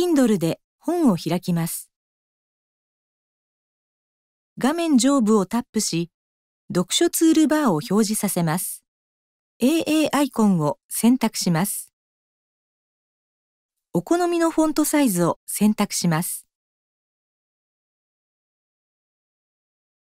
Kindle で本を開きます。画面上部をタップし、読書ツールバーを表示させます。AA アイコンを選択します。お好みのフォントサイズを選択します。